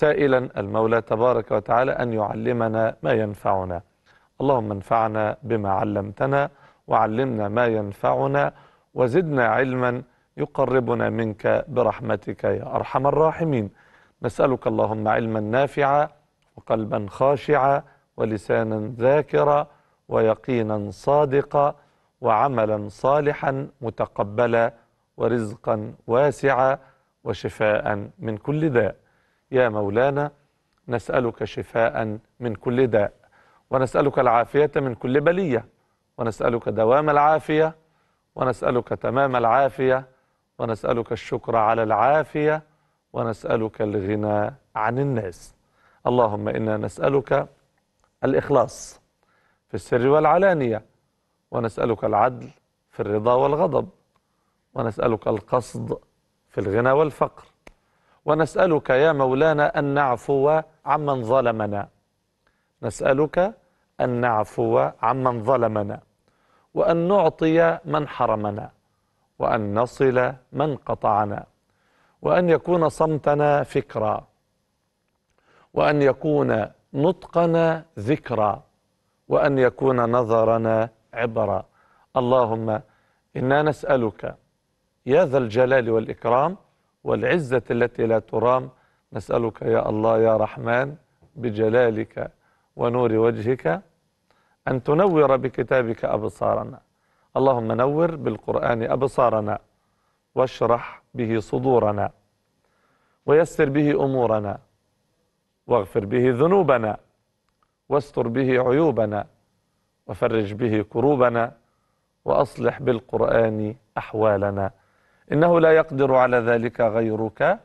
سائلا المولى تبارك وتعالى أن يعلمنا ما ينفعنا اللهم انفعنا بما علمتنا وعلمنا ما ينفعنا وزدنا علما يقربنا منك برحمتك يا أرحم الراحمين نسألك اللهم علما نافعا وقلبا خاشعا ولسانا ذاكرا ويقينا صادقا وعملا صالحا متقبلا ورزقا واسعا وشفاء من كل داء يا مولانا نسألك شفاء من كل داء ونسألك العافية من كل بلية ونسألك دوام العافية ونسألك تمام العافية ونسألك الشكر على العافية ونسألك الغنى عن الناس اللهم إنا نسألك الإخلاص في السر والعلانية ونسألك العدل في الرضا والغضب ونسألك القصد في الغنى والفقر ونسألك يا مولانا أن نعفو عمن ظلمنا نسألك أن نعفو عمن ظلمنا وأن نعطي من حرمنا وأن نصل من قطعنا وأن يكون صمتنا فكرا وأن يكون نطقنا ذكرا وأن يكون نظرنا عبرا اللهم إنا نسألك يا ذا الجلال والإكرام والعزة التي لا ترام نسألك يا الله يا رحمن بجلالك ونور وجهك أن تنور بكتابك أبصارنا اللهم نور بالقرآن أبصارنا واشرح به صدورنا ويسر به أمورنا واغفر به ذنوبنا واستر به عيوبنا وفرج به كروبنا وأصلح بالقرآن أحوالنا إنه لا يقدر على ذلك غيرك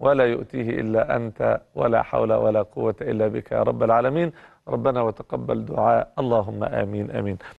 ولا يؤتيه إلا أنت ولا حول ولا قوة إلا بك يا رب العالمين ربنا وتقبل دعاء اللهم آمين آمين